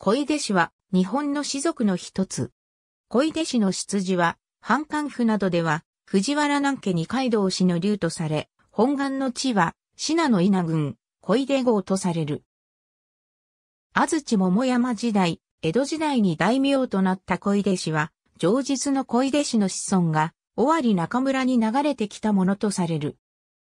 小出氏は日本の士族の一つ。小出氏の出自は、藩官府などでは、藤原南家二階堂氏の竜とされ、本願の地は、信濃稲郡、小出郷とされる。安土桃山時代、江戸時代に大名となった小出氏は、上実の小出氏の子孫が、尾張中村に流れてきたものとされる。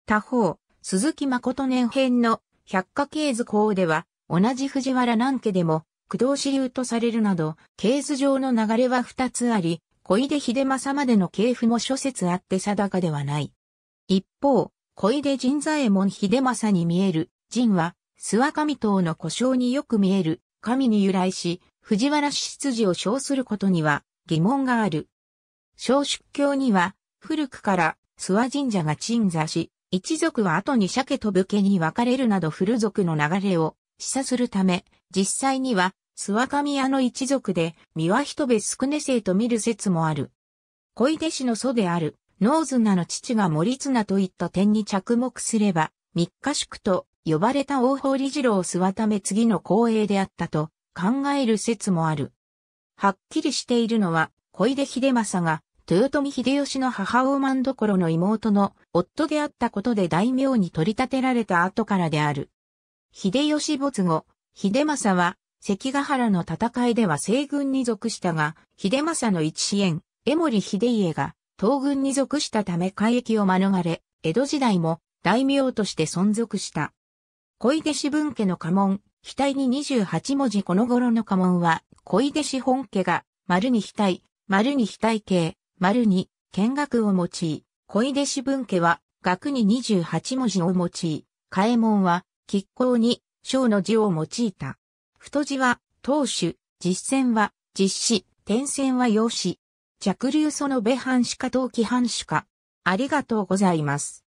他方、鈴木誠年編の百科系図項では、同じ藤原南家でも、工藤支流とされるなど、ケース上の流れは二つあり、小出秀政までの系譜も諸説あって定かではない。一方、小出神左衛門秀政に見える、神は、諏訪神等の故障によく見える、神に由来し、藤原氏出自を称することには疑問がある。小出教には、古くから諏訪神社が鎮座し、一族は後に鮭と武家に分かれるなど古族の流れを示唆するため、実際には諏訪神屋の一族で、三輪人部宿根生と見る説もある。小出氏の祖である、ノーズナの父が森綱といった点に着目すれば、三日宿と呼ばれた大法理次郎諏訪ため次の光栄であったと考える説もある。はっきりしているのは、小出秀政が、豊臣秀吉の母ど満ろの妹の夫であったことで大名に取り立てられた後からである。秀吉没後、秀政は関ヶ原の戦いでは西軍に属したが、秀政の一支援、江森秀家が東軍に属したため海域を免れ、江戸時代も大名として存続した。小出氏分家の家紋、額に28文字この頃の家紋は、小出氏本家が、丸に額、丸に額形、丸に、見学を用い、小出氏分家は、額に28文字を用い、替え門は、吉行に、章の字を用いた。太字は、当主、実戦は、実施、転戦は用紙。着流そのべ半しか陶器半しか。ありがとうございます。